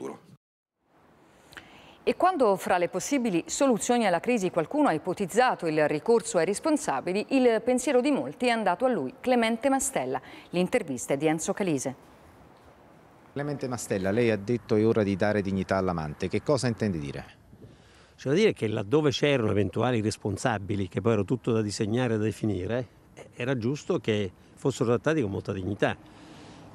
futuro. E quando fra le possibili soluzioni alla crisi qualcuno ha ipotizzato il ricorso ai responsabili, il pensiero di molti è andato a lui, Clemente Mastella. L'intervista è di Enzo Calise. Clemente Mastella, lei ha detto è ora di dare dignità all'amante. Che cosa intende dire? C'è da dire che laddove c'erano eventuali responsabili, che poi era tutto da disegnare e da definire, era giusto che fossero trattati con molta dignità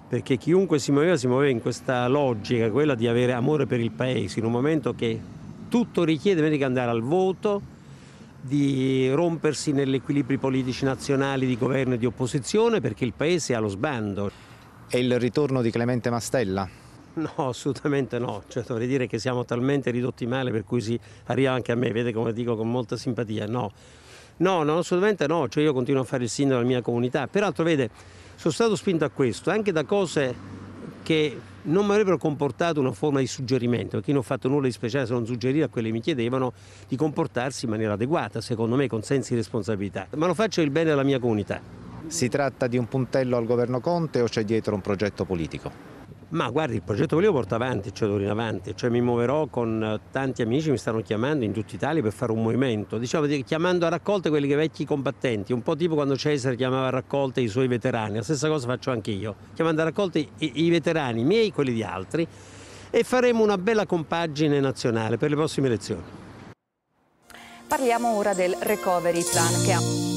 perché chiunque si muoveva si muoveva in questa logica, quella di avere amore per il paese, in un momento che tutto richiede invece di andare al voto, di rompersi negli equilibri politici nazionali di governo e di opposizione, perché il paese è allo sbando. E il ritorno di Clemente Mastella? No, assolutamente no. Cioè, dovrei dire che siamo talmente ridotti male per cui si arriva anche a me, vede come dico con molta simpatia. No, No, no, assolutamente no, cioè io continuo a fare il sindaco della mia comunità, peraltro vede, sono stato spinto a questo, anche da cose che non mi avrebbero comportato una forma di suggerimento, perché io non ho fatto nulla di speciale se non suggerire a quelli che mi chiedevano di comportarsi in maniera adeguata, secondo me con sensi di responsabilità, ma lo faccio il bene della mia comunità. Si tratta di un puntello al governo Conte o c'è dietro un progetto politico? Ma guardi, il progetto volevo portare avanti, cioè d'ora in avanti, cioè mi muoverò con eh, tanti amici, mi stanno chiamando in tutta Italia per fare un movimento, diciamo chiamando a raccolte quelli che vecchi combattenti, un po' tipo quando Cesare chiamava a raccolte i suoi veterani, la stessa cosa faccio anch'io, chiamando a raccolte i, i veterani miei, e quelli di altri, e faremo una bella compagine nazionale per le prossime elezioni. Parliamo ora del recovery plan che ha...